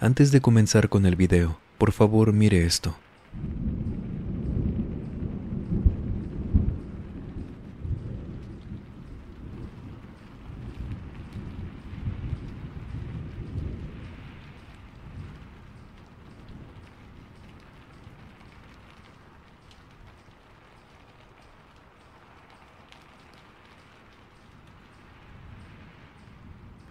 Antes de comenzar con el video, por favor mire esto.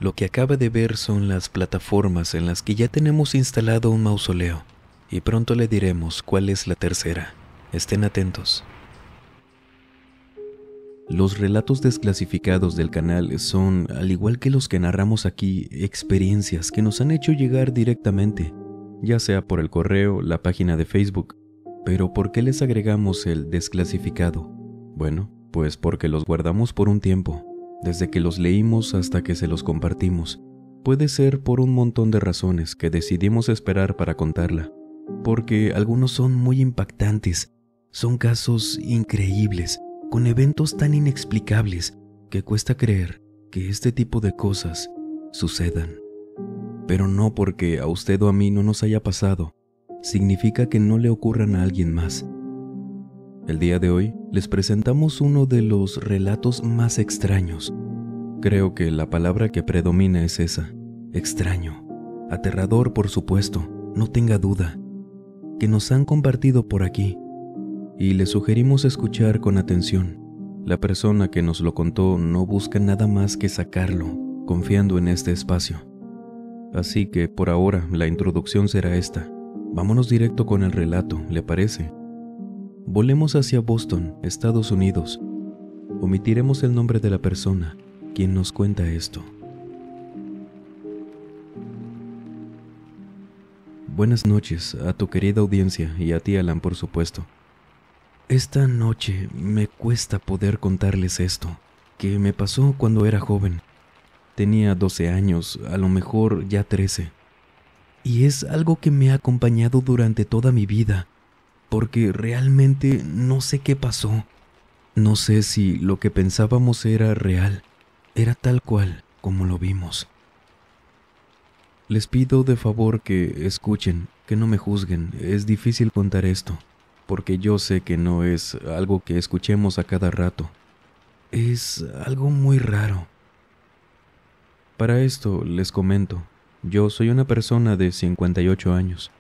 Lo que acaba de ver son las plataformas en las que ya tenemos instalado un mausoleo, y pronto le diremos cuál es la tercera. Estén atentos. Los relatos desclasificados del canal son, al igual que los que narramos aquí, experiencias que nos han hecho llegar directamente, ya sea por el correo, la página de Facebook. Pero ¿por qué les agregamos el desclasificado? Bueno, pues porque los guardamos por un tiempo desde que los leímos hasta que se los compartimos. Puede ser por un montón de razones que decidimos esperar para contarla, porque algunos son muy impactantes, son casos increíbles, con eventos tan inexplicables que cuesta creer que este tipo de cosas sucedan. Pero no porque a usted o a mí no nos haya pasado, significa que no le ocurran a alguien más el día de hoy les presentamos uno de los relatos más extraños. Creo que la palabra que predomina es esa, extraño. Aterrador, por supuesto, no tenga duda, que nos han compartido por aquí. Y les sugerimos escuchar con atención. La persona que nos lo contó no busca nada más que sacarlo, confiando en este espacio. Así que por ahora la introducción será esta. Vámonos directo con el relato, ¿le parece? Volemos hacia Boston, Estados Unidos. Omitiremos el nombre de la persona quien nos cuenta esto. Buenas noches a tu querida audiencia y a ti Alan por supuesto. Esta noche me cuesta poder contarles esto, que me pasó cuando era joven. Tenía 12 años, a lo mejor ya 13. Y es algo que me ha acompañado durante toda mi vida porque realmente no sé qué pasó. No sé si lo que pensábamos era real, era tal cual como lo vimos. Les pido de favor que escuchen, que no me juzguen, es difícil contar esto, porque yo sé que no es algo que escuchemos a cada rato. Es algo muy raro. Para esto les comento, yo soy una persona de 58 años.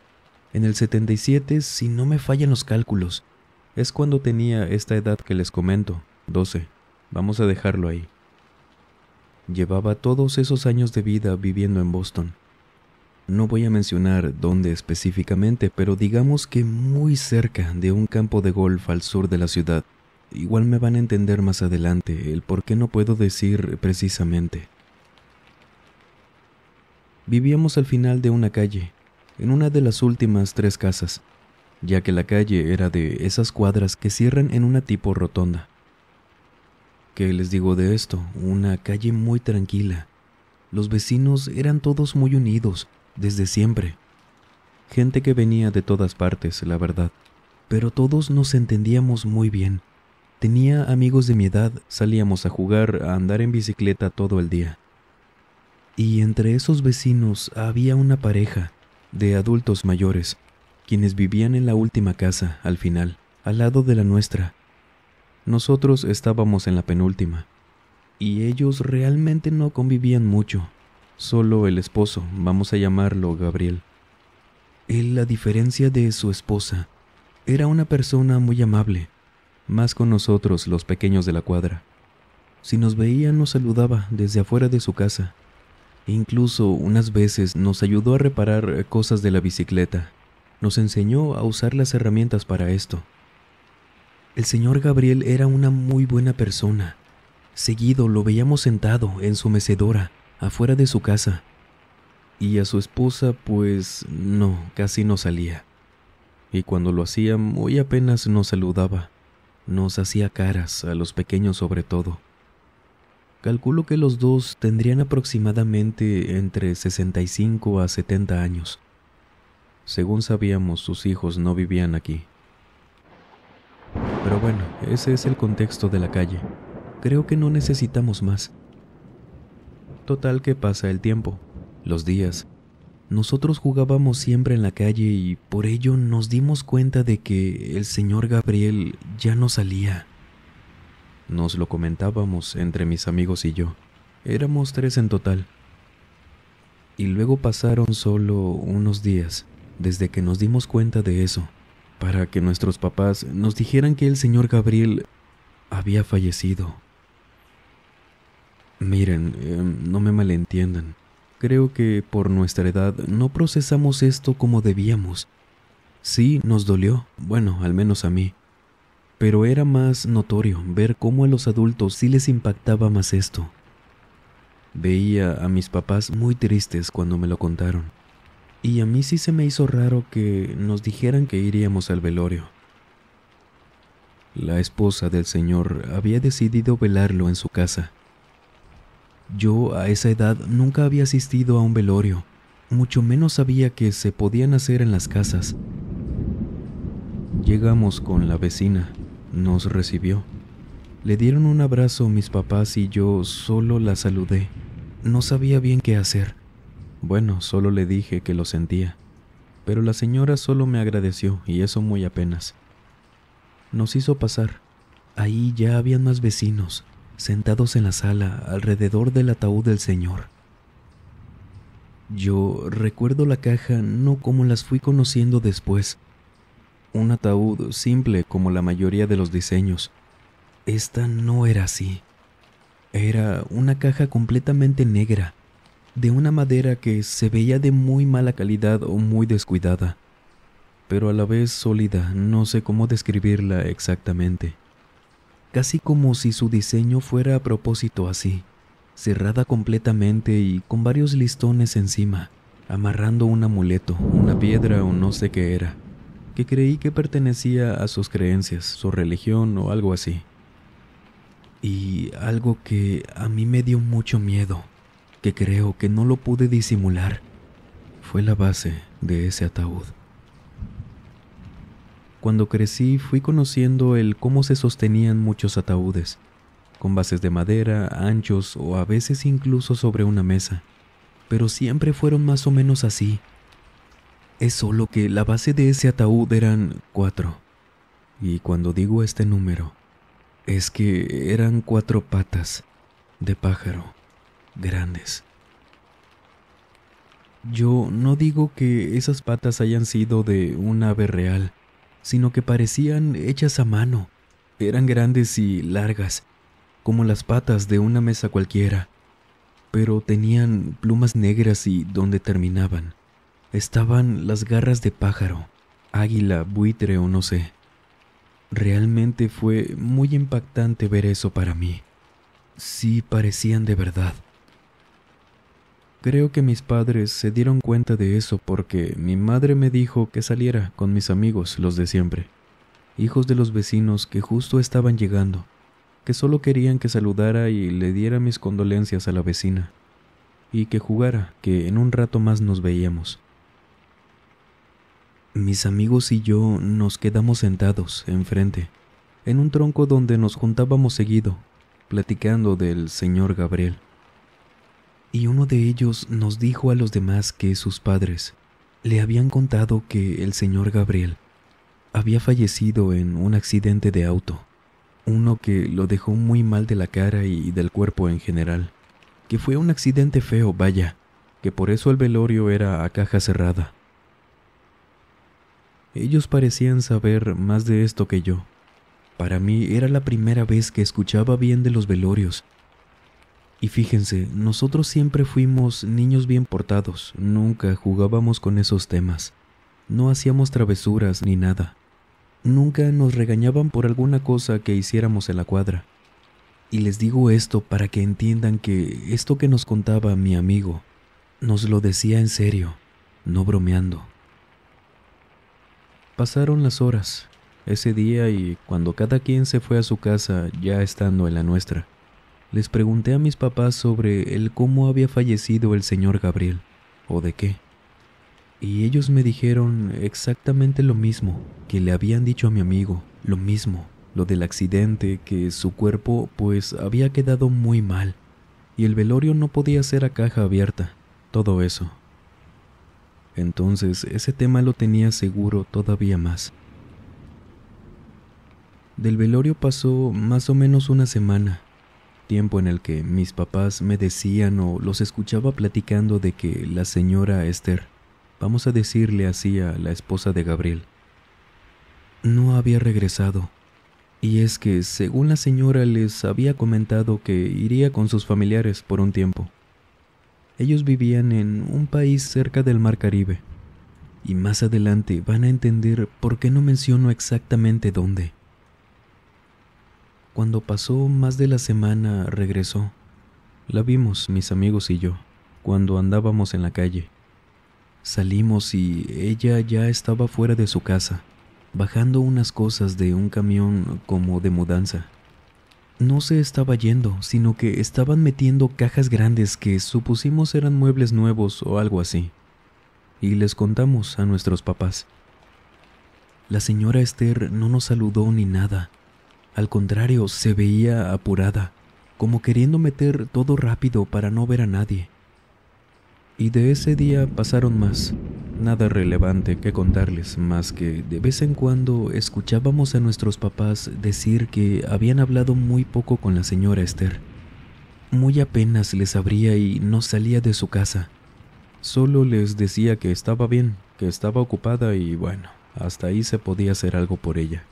En el 77, si no me fallan los cálculos, es cuando tenía esta edad que les comento, 12. Vamos a dejarlo ahí. Llevaba todos esos años de vida viviendo en Boston. No voy a mencionar dónde específicamente, pero digamos que muy cerca de un campo de golf al sur de la ciudad. Igual me van a entender más adelante el por qué no puedo decir precisamente. Vivíamos al final de una calle, en una de las últimas tres casas, ya que la calle era de esas cuadras que cierran en una tipo rotonda. ¿Qué les digo de esto? Una calle muy tranquila. Los vecinos eran todos muy unidos, desde siempre. Gente que venía de todas partes, la verdad, pero todos nos entendíamos muy bien. Tenía amigos de mi edad, salíamos a jugar, a andar en bicicleta todo el día. Y entre esos vecinos había una pareja, de adultos mayores, quienes vivían en la última casa, al final, al lado de la nuestra. Nosotros estábamos en la penúltima, y ellos realmente no convivían mucho, solo el esposo, vamos a llamarlo Gabriel. Él, a diferencia de su esposa, era una persona muy amable, más con nosotros los pequeños de la cuadra. Si nos veía nos saludaba desde afuera de su casa Incluso unas veces nos ayudó a reparar eh, cosas de la bicicleta. Nos enseñó a usar las herramientas para esto. El señor Gabriel era una muy buena persona. Seguido lo veíamos sentado en su mecedora, afuera de su casa. Y a su esposa, pues no, casi no salía. Y cuando lo hacía, muy apenas nos saludaba. Nos hacía caras, a los pequeños sobre todo. Calculo que los dos tendrían aproximadamente entre 65 a 70 años. Según sabíamos, sus hijos no vivían aquí. Pero bueno, ese es el contexto de la calle. Creo que no necesitamos más. Total que pasa el tiempo, los días. Nosotros jugábamos siempre en la calle y por ello nos dimos cuenta de que el señor Gabriel ya no salía. Nos lo comentábamos entre mis amigos y yo. Éramos tres en total. Y luego pasaron solo unos días desde que nos dimos cuenta de eso, para que nuestros papás nos dijeran que el señor Gabriel había fallecido. Miren, em, no me malentiendan. Creo que por nuestra edad no procesamos esto como debíamos. Sí, nos dolió, bueno, al menos a mí, pero era más notorio ver cómo a los adultos sí les impactaba más esto. Veía a mis papás muy tristes cuando me lo contaron, y a mí sí se me hizo raro que nos dijeran que iríamos al velorio. La esposa del señor había decidido velarlo en su casa. Yo a esa edad nunca había asistido a un velorio, mucho menos sabía que se podían hacer en las casas. Llegamos con la vecina, nos recibió. Le dieron un abrazo mis papás y yo solo la saludé. No sabía bien qué hacer. Bueno, solo le dije que lo sentía. Pero la señora solo me agradeció y eso muy apenas. Nos hizo pasar. Ahí ya habían más vecinos, sentados en la sala, alrededor del ataúd del señor. Yo recuerdo la caja no como las fui conociendo después, un ataúd simple como la mayoría de los diseños. Esta no era así. Era una caja completamente negra, de una madera que se veía de muy mala calidad o muy descuidada, pero a la vez sólida, no sé cómo describirla exactamente. Casi como si su diseño fuera a propósito así, cerrada completamente y con varios listones encima, amarrando un amuleto, una piedra o no sé qué era que creí que pertenecía a sus creencias, su religión o algo así. Y algo que a mí me dio mucho miedo, que creo que no lo pude disimular, fue la base de ese ataúd. Cuando crecí fui conociendo el cómo se sostenían muchos ataúdes, con bases de madera, anchos o a veces incluso sobre una mesa, pero siempre fueron más o menos así, es solo que la base de ese ataúd eran cuatro. Y cuando digo este número, es que eran cuatro patas de pájaro grandes. Yo no digo que esas patas hayan sido de un ave real, sino que parecían hechas a mano. Eran grandes y largas, como las patas de una mesa cualquiera, pero tenían plumas negras y donde terminaban estaban las garras de pájaro, águila, buitre o no sé. Realmente fue muy impactante ver eso para mí. Sí parecían de verdad. Creo que mis padres se dieron cuenta de eso porque mi madre me dijo que saliera con mis amigos, los de siempre, hijos de los vecinos que justo estaban llegando, que solo querían que saludara y le diera mis condolencias a la vecina, y que jugara, que en un rato más nos veíamos. Mis amigos y yo nos quedamos sentados enfrente, en un tronco donde nos juntábamos seguido, platicando del señor Gabriel. Y uno de ellos nos dijo a los demás que sus padres le habían contado que el señor Gabriel había fallecido en un accidente de auto, uno que lo dejó muy mal de la cara y del cuerpo en general, que fue un accidente feo, vaya, que por eso el velorio era a caja cerrada. Ellos parecían saber más de esto que yo. Para mí era la primera vez que escuchaba bien de los velorios. Y fíjense, nosotros siempre fuimos niños bien portados, nunca jugábamos con esos temas. No hacíamos travesuras ni nada. Nunca nos regañaban por alguna cosa que hiciéramos en la cuadra. Y les digo esto para que entiendan que esto que nos contaba mi amigo, nos lo decía en serio, no bromeando. Pasaron las horas, ese día y cuando cada quien se fue a su casa, ya estando en la nuestra, les pregunté a mis papás sobre el cómo había fallecido el señor Gabriel, o de qué. Y ellos me dijeron exactamente lo mismo que le habían dicho a mi amigo, lo mismo, lo del accidente, que su cuerpo pues había quedado muy mal, y el velorio no podía ser a caja abierta, todo eso. Entonces ese tema lo tenía seguro todavía más. Del velorio pasó más o menos una semana, tiempo en el que mis papás me decían o los escuchaba platicando de que la señora Esther, vamos a decirle así a la esposa de Gabriel, no había regresado. Y es que, según la señora les había comentado que iría con sus familiares por un tiempo. Ellos vivían en un país cerca del Mar Caribe. Y más adelante van a entender por qué no menciono exactamente dónde. Cuando pasó más de la semana, regresó. La vimos, mis amigos y yo, cuando andábamos en la calle. Salimos y ella ya estaba fuera de su casa, bajando unas cosas de un camión como de mudanza no se estaba yendo, sino que estaban metiendo cajas grandes que supusimos eran muebles nuevos o algo así. Y les contamos a nuestros papás. La señora Esther no nos saludó ni nada. Al contrario, se veía apurada, como queriendo meter todo rápido para no ver a nadie. Y de ese día pasaron más. Nada relevante que contarles más que de vez en cuando escuchábamos a nuestros papás decir que habían hablado muy poco con la señora Esther. Muy apenas les abría y no salía de su casa. Solo les decía que estaba bien, que estaba ocupada y bueno, hasta ahí se podía hacer algo por ella.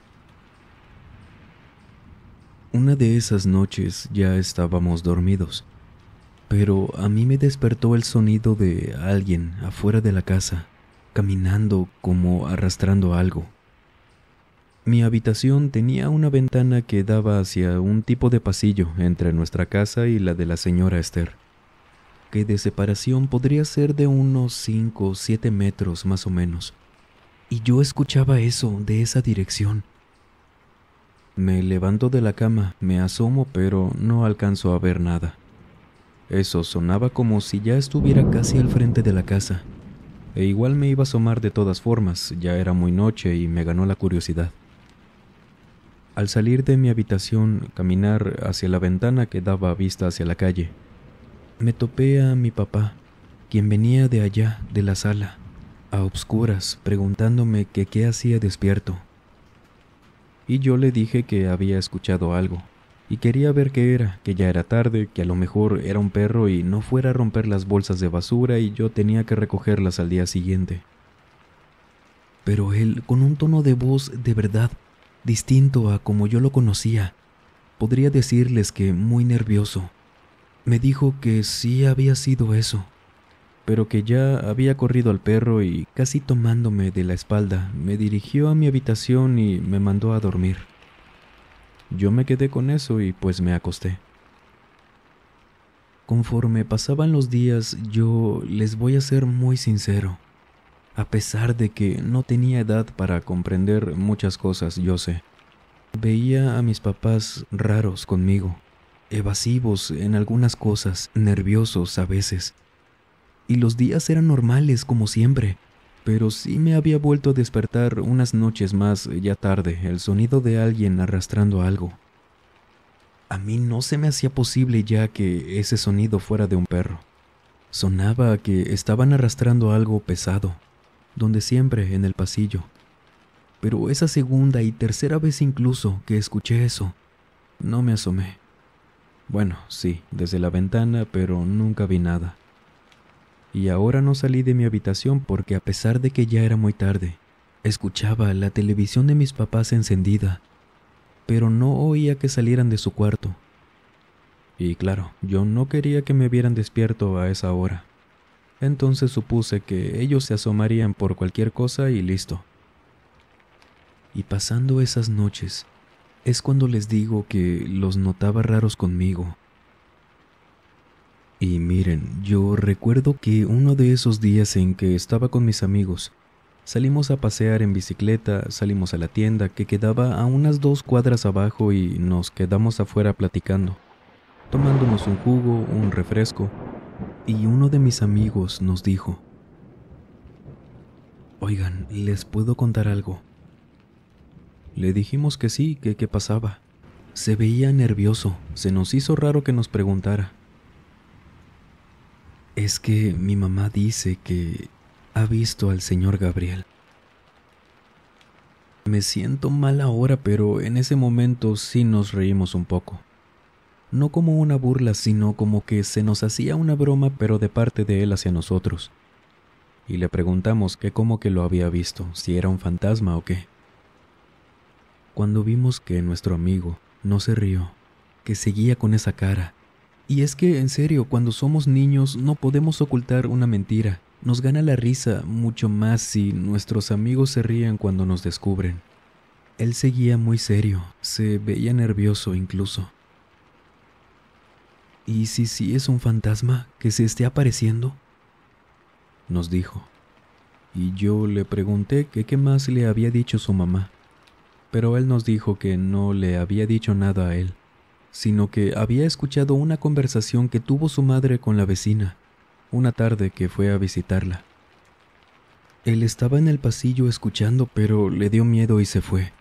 Una de esas noches ya estábamos dormidos pero a mí me despertó el sonido de alguien afuera de la casa, caminando como arrastrando algo. Mi habitación tenía una ventana que daba hacia un tipo de pasillo entre nuestra casa y la de la señora Esther, que de separación podría ser de unos 5 o 7 metros más o menos, y yo escuchaba eso de esa dirección. Me levanto de la cama, me asomo, pero no alcanzo a ver nada. Eso sonaba como si ya estuviera casi al frente de la casa. E igual me iba a asomar de todas formas, ya era muy noche y me ganó la curiosidad. Al salir de mi habitación, caminar hacia la ventana que daba vista hacia la calle, me topé a mi papá, quien venía de allá, de la sala, a obscuras, preguntándome que qué hacía despierto. Y yo le dije que había escuchado algo, y quería ver qué era, que ya era tarde, que a lo mejor era un perro y no fuera a romper las bolsas de basura y yo tenía que recogerlas al día siguiente. Pero él, con un tono de voz de verdad, distinto a como yo lo conocía, podría decirles que muy nervioso, me dijo que sí había sido eso, pero que ya había corrido al perro y, casi tomándome de la espalda, me dirigió a mi habitación y me mandó a dormir. Yo me quedé con eso y pues me acosté. Conforme pasaban los días, yo les voy a ser muy sincero. A pesar de que no tenía edad para comprender muchas cosas, yo sé. Veía a mis papás raros conmigo, evasivos en algunas cosas, nerviosos a veces. Y los días eran normales como siempre, pero sí me había vuelto a despertar unas noches más eh, ya tarde el sonido de alguien arrastrando algo. A mí no se me hacía posible ya que ese sonido fuera de un perro. Sonaba a que estaban arrastrando algo pesado, donde siempre en el pasillo. Pero esa segunda y tercera vez incluso que escuché eso, no me asomé. Bueno, sí, desde la ventana, pero nunca vi nada y ahora no salí de mi habitación porque a pesar de que ya era muy tarde, escuchaba la televisión de mis papás encendida, pero no oía que salieran de su cuarto. Y claro, yo no quería que me vieran despierto a esa hora. Entonces supuse que ellos se asomarían por cualquier cosa y listo. Y pasando esas noches, es cuando les digo que los notaba raros conmigo. Y miren, yo recuerdo que uno de esos días en que estaba con mis amigos, salimos a pasear en bicicleta, salimos a la tienda que quedaba a unas dos cuadras abajo y nos quedamos afuera platicando, tomándonos un jugo, un refresco, y uno de mis amigos nos dijo, Oigan, ¿les puedo contar algo? Le dijimos que sí, que qué pasaba. Se veía nervioso, se nos hizo raro que nos preguntara, es que mi mamá dice que ha visto al señor Gabriel. Me siento mal ahora, pero en ese momento sí nos reímos un poco. No como una burla, sino como que se nos hacía una broma, pero de parte de él hacia nosotros. Y le preguntamos que cómo que lo había visto, si era un fantasma o qué. Cuando vimos que nuestro amigo no se rió, que seguía con esa cara, y es que, en serio, cuando somos niños no podemos ocultar una mentira. Nos gana la risa mucho más si nuestros amigos se ríen cuando nos descubren. Él seguía muy serio, se veía nervioso incluso. ¿Y si sí es un fantasma que se esté apareciendo? nos dijo. Y yo le pregunté que qué más le había dicho su mamá, pero él nos dijo que no le había dicho nada a él sino que había escuchado una conversación que tuvo su madre con la vecina, una tarde que fue a visitarla. Él estaba en el pasillo escuchando, pero le dio miedo y se fue,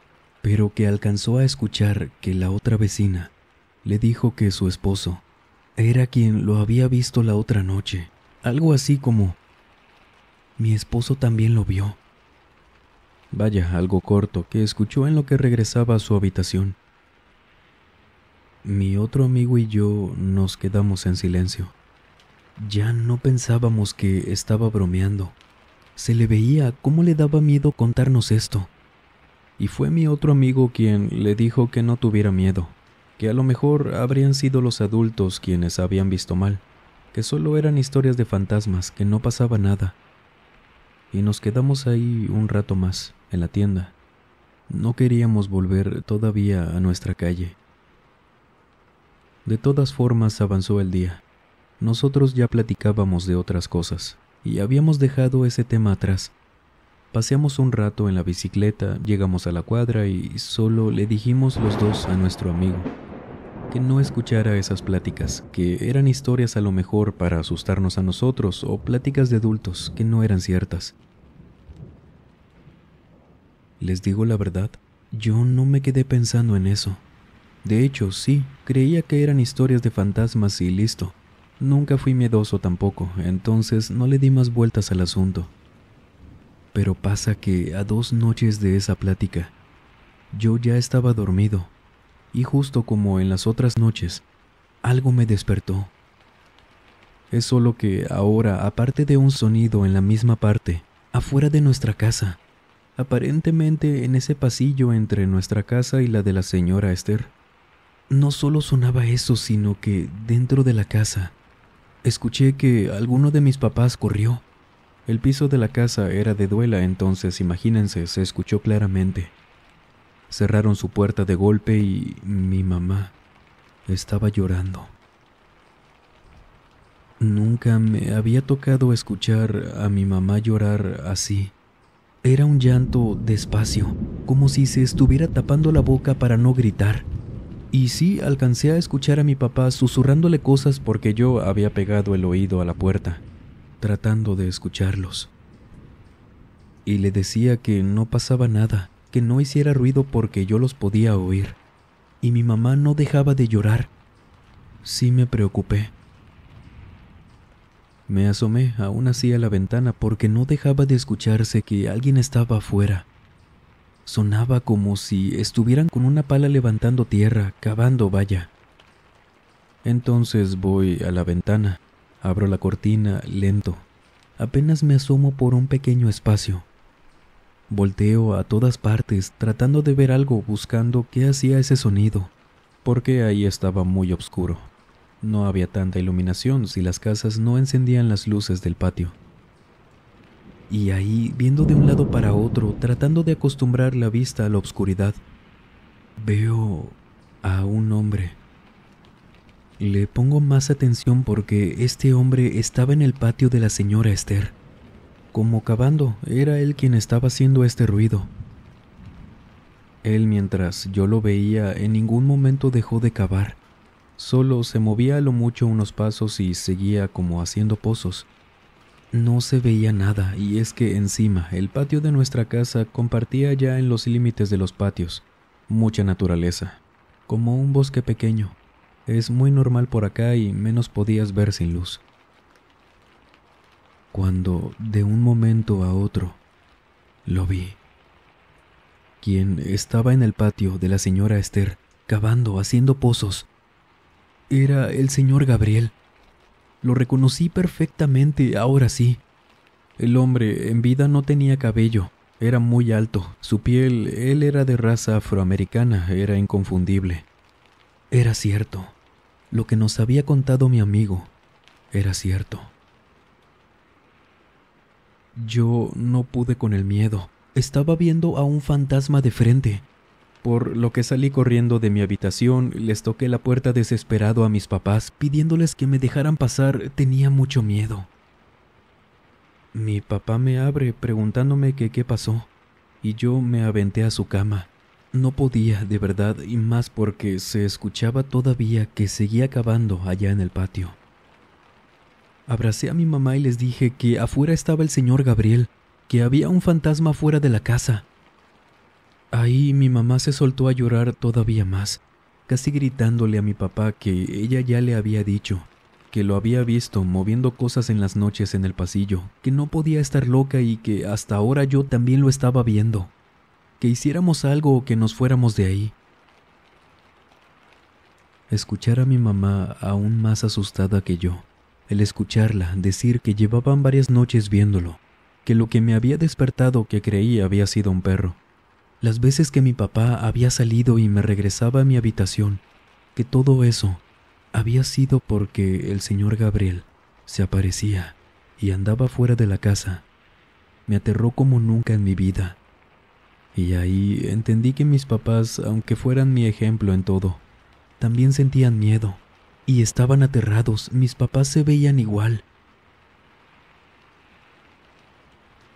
pero que alcanzó a escuchar que la otra vecina le dijo que su esposo era quien lo había visto la otra noche, algo así como, mi esposo también lo vio. Vaya, algo corto que escuchó en lo que regresaba a su habitación mi otro amigo y yo nos quedamos en silencio. Ya no pensábamos que estaba bromeando. Se le veía cómo le daba miedo contarnos esto. Y fue mi otro amigo quien le dijo que no tuviera miedo, que a lo mejor habrían sido los adultos quienes habían visto mal, que solo eran historias de fantasmas, que no pasaba nada. Y nos quedamos ahí un rato más, en la tienda. No queríamos volver todavía a nuestra calle. De todas formas avanzó el día. Nosotros ya platicábamos de otras cosas, y habíamos dejado ese tema atrás. Paseamos un rato en la bicicleta, llegamos a la cuadra y solo le dijimos los dos a nuestro amigo que no escuchara esas pláticas, que eran historias a lo mejor para asustarnos a nosotros o pláticas de adultos que no eran ciertas. Les digo la verdad, yo no me quedé pensando en eso. De hecho, sí, creía que eran historias de fantasmas y listo. Nunca fui miedoso tampoco, entonces no le di más vueltas al asunto. Pero pasa que a dos noches de esa plática, yo ya estaba dormido, y justo como en las otras noches, algo me despertó. Es solo que ahora, aparte de un sonido en la misma parte, afuera de nuestra casa, aparentemente en ese pasillo entre nuestra casa y la de la señora Esther, no solo sonaba eso, sino que dentro de la casa escuché que alguno de mis papás corrió. El piso de la casa era de duela, entonces imagínense, se escuchó claramente. Cerraron su puerta de golpe y mi mamá estaba llorando. Nunca me había tocado escuchar a mi mamá llorar así. Era un llanto despacio, como si se estuviera tapando la boca para no gritar. Y sí, alcancé a escuchar a mi papá susurrándole cosas porque yo había pegado el oído a la puerta, tratando de escucharlos. Y le decía que no pasaba nada, que no hiciera ruido porque yo los podía oír. Y mi mamá no dejaba de llorar. Sí me preocupé. Me asomé aún así a la ventana porque no dejaba de escucharse que alguien estaba afuera. Sonaba como si estuvieran con una pala levantando tierra, cavando valla. Entonces voy a la ventana, abro la cortina lento. Apenas me asomo por un pequeño espacio. Volteo a todas partes, tratando de ver algo, buscando qué hacía ese sonido, porque ahí estaba muy oscuro. No había tanta iluminación si las casas no encendían las luces del patio y ahí viendo de un lado para otro, tratando de acostumbrar la vista a la oscuridad, veo a un hombre. Le pongo más atención porque este hombre estaba en el patio de la señora Esther. Como cavando, era él quien estaba haciendo este ruido. Él mientras yo lo veía en ningún momento dejó de cavar, solo se movía a lo mucho unos pasos y seguía como haciendo pozos. No se veía nada, y es que encima el patio de nuestra casa compartía ya en los límites de los patios mucha naturaleza, como un bosque pequeño. Es muy normal por acá y menos podías ver sin luz. Cuando, de un momento a otro, lo vi. Quien estaba en el patio de la señora Esther, cavando, haciendo pozos, era el señor Gabriel. Lo reconocí perfectamente, ahora sí. El hombre en vida no tenía cabello, era muy alto, su piel, él era de raza afroamericana, era inconfundible. Era cierto, lo que nos había contado mi amigo, era cierto. Yo no pude con el miedo, estaba viendo a un fantasma de frente por lo que salí corriendo de mi habitación, les toqué la puerta desesperado a mis papás pidiéndoles que me dejaran pasar, tenía mucho miedo. Mi papá me abre preguntándome que qué pasó, y yo me aventé a su cama. No podía, de verdad, y más porque se escuchaba todavía que seguía cavando allá en el patio. Abracé a mi mamá y les dije que afuera estaba el señor Gabriel, que había un fantasma fuera de la casa, Ahí mi mamá se soltó a llorar todavía más, casi gritándole a mi papá que ella ya le había dicho, que lo había visto moviendo cosas en las noches en el pasillo, que no podía estar loca y que hasta ahora yo también lo estaba viendo, que hiciéramos algo o que nos fuéramos de ahí. Escuchar a mi mamá aún más asustada que yo, el escucharla decir que llevaban varias noches viéndolo, que lo que me había despertado que creía había sido un perro, las veces que mi papá había salido y me regresaba a mi habitación, que todo eso había sido porque el señor Gabriel se aparecía y andaba fuera de la casa. Me aterró como nunca en mi vida. Y ahí entendí que mis papás, aunque fueran mi ejemplo en todo, también sentían miedo y estaban aterrados. Mis papás se veían igual.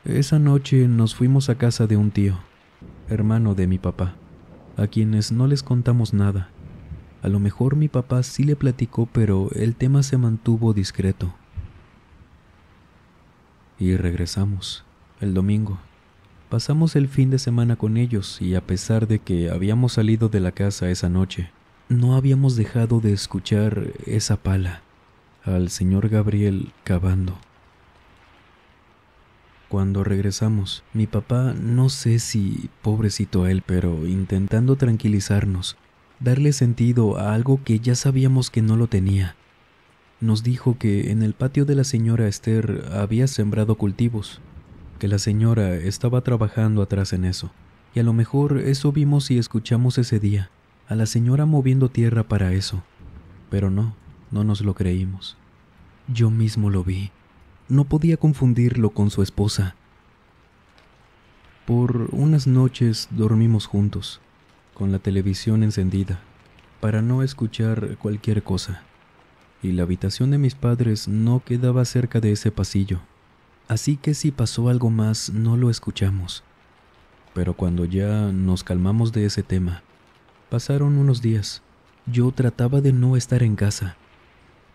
Esa noche nos fuimos a casa de un tío hermano de mi papá, a quienes no les contamos nada. A lo mejor mi papá sí le platicó, pero el tema se mantuvo discreto. Y regresamos, el domingo. Pasamos el fin de semana con ellos y a pesar de que habíamos salido de la casa esa noche, no habíamos dejado de escuchar esa pala al señor Gabriel cavando. Cuando regresamos, mi papá, no sé si pobrecito él, pero intentando tranquilizarnos, darle sentido a algo que ya sabíamos que no lo tenía, nos dijo que en el patio de la señora Esther había sembrado cultivos, que la señora estaba trabajando atrás en eso, y a lo mejor eso vimos y escuchamos ese día, a la señora moviendo tierra para eso. Pero no, no nos lo creímos. Yo mismo lo vi no podía confundirlo con su esposa. Por unas noches dormimos juntos, con la televisión encendida, para no escuchar cualquier cosa, y la habitación de mis padres no quedaba cerca de ese pasillo, así que si pasó algo más no lo escuchamos. Pero cuando ya nos calmamos de ese tema, pasaron unos días, yo trataba de no estar en casa.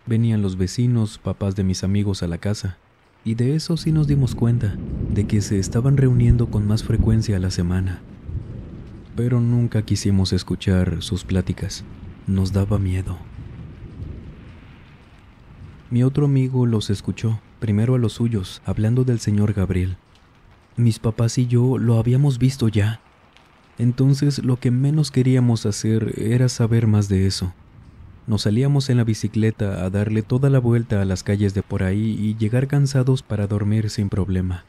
Venían los vecinos, papás de mis amigos a la casa, y de eso sí nos dimos cuenta, de que se estaban reuniendo con más frecuencia a la semana. Pero nunca quisimos escuchar sus pláticas, nos daba miedo. Mi otro amigo los escuchó, primero a los suyos, hablando del señor Gabriel. Mis papás y yo lo habíamos visto ya. Entonces lo que menos queríamos hacer era saber más de eso. Nos salíamos en la bicicleta a darle toda la vuelta a las calles de por ahí y llegar cansados para dormir sin problema.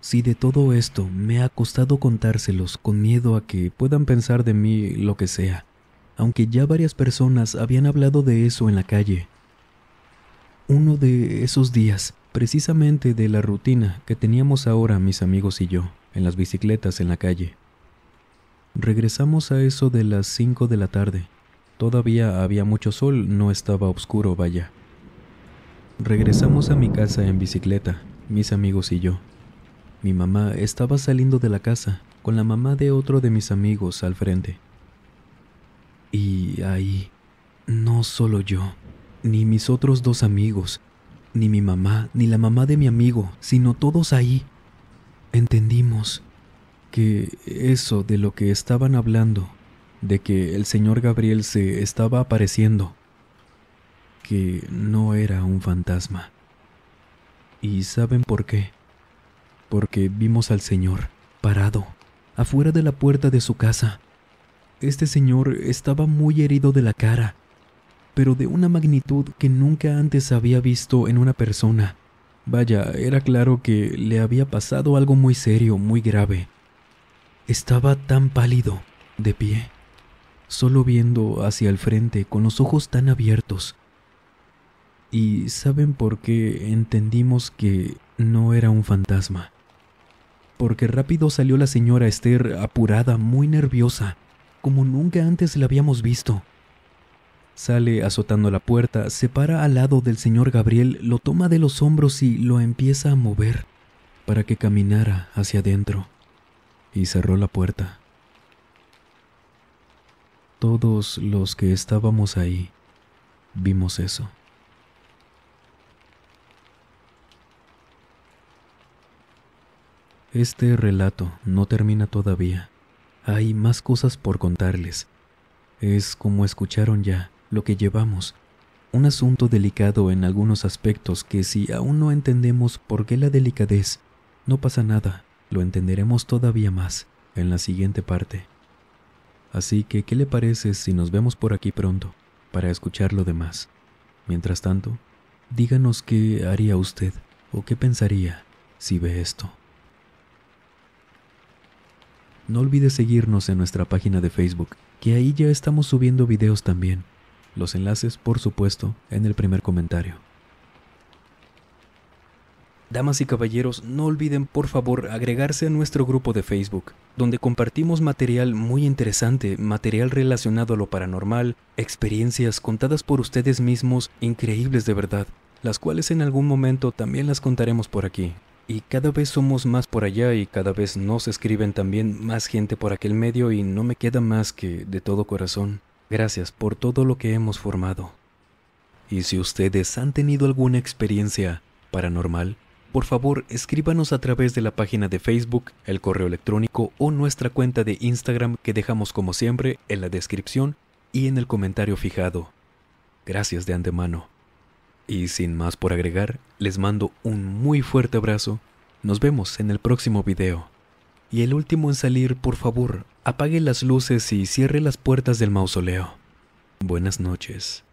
Si de todo esto me ha costado contárselos con miedo a que puedan pensar de mí lo que sea, aunque ya varias personas habían hablado de eso en la calle. Uno de esos días, precisamente de la rutina que teníamos ahora mis amigos y yo, en las bicicletas en la calle. Regresamos a eso de las 5 de la tarde Todavía había mucho sol, no estaba oscuro, vaya. Regresamos a mi casa en bicicleta, mis amigos y yo. Mi mamá estaba saliendo de la casa con la mamá de otro de mis amigos al frente. Y ahí, no solo yo, ni mis otros dos amigos, ni mi mamá, ni la mamá de mi amigo, sino todos ahí, entendimos que eso de lo que estaban hablando de que el señor Gabriel se estaba apareciendo, que no era un fantasma. ¿Y saben por qué? Porque vimos al señor parado, afuera de la puerta de su casa. Este señor estaba muy herido de la cara, pero de una magnitud que nunca antes había visto en una persona. Vaya, era claro que le había pasado algo muy serio, muy grave. Estaba tan pálido, de pie, solo viendo hacia el frente con los ojos tan abiertos. ¿Y saben por qué entendimos que no era un fantasma? Porque rápido salió la señora Esther apurada, muy nerviosa, como nunca antes la habíamos visto. Sale azotando la puerta, se para al lado del señor Gabriel, lo toma de los hombros y lo empieza a mover para que caminara hacia adentro. Y cerró la puerta. Todos los que estábamos ahí vimos eso. Este relato no termina todavía. Hay más cosas por contarles. Es como escucharon ya lo que llevamos. Un asunto delicado en algunos aspectos que si aún no entendemos por qué la delicadez, no pasa nada, lo entenderemos todavía más en la siguiente parte. Así que, ¿qué le parece si nos vemos por aquí pronto para escuchar lo demás? Mientras tanto, díganos qué haría usted o qué pensaría si ve esto. No olvide seguirnos en nuestra página de Facebook, que ahí ya estamos subiendo videos también. Los enlaces, por supuesto, en el primer comentario. Damas y caballeros, no olviden por favor agregarse a nuestro grupo de Facebook, donde compartimos material muy interesante, material relacionado a lo paranormal, experiencias contadas por ustedes mismos, increíbles de verdad, las cuales en algún momento también las contaremos por aquí. Y cada vez somos más por allá y cada vez nos escriben también más gente por aquel medio y no me queda más que de todo corazón. Gracias por todo lo que hemos formado. Y si ustedes han tenido alguna experiencia paranormal, por favor escríbanos a través de la página de Facebook, el correo electrónico o nuestra cuenta de Instagram que dejamos como siempre en la descripción y en el comentario fijado. Gracias de antemano. Y sin más por agregar, les mando un muy fuerte abrazo. Nos vemos en el próximo video. Y el último en salir, por favor, apague las luces y cierre las puertas del mausoleo. Buenas noches.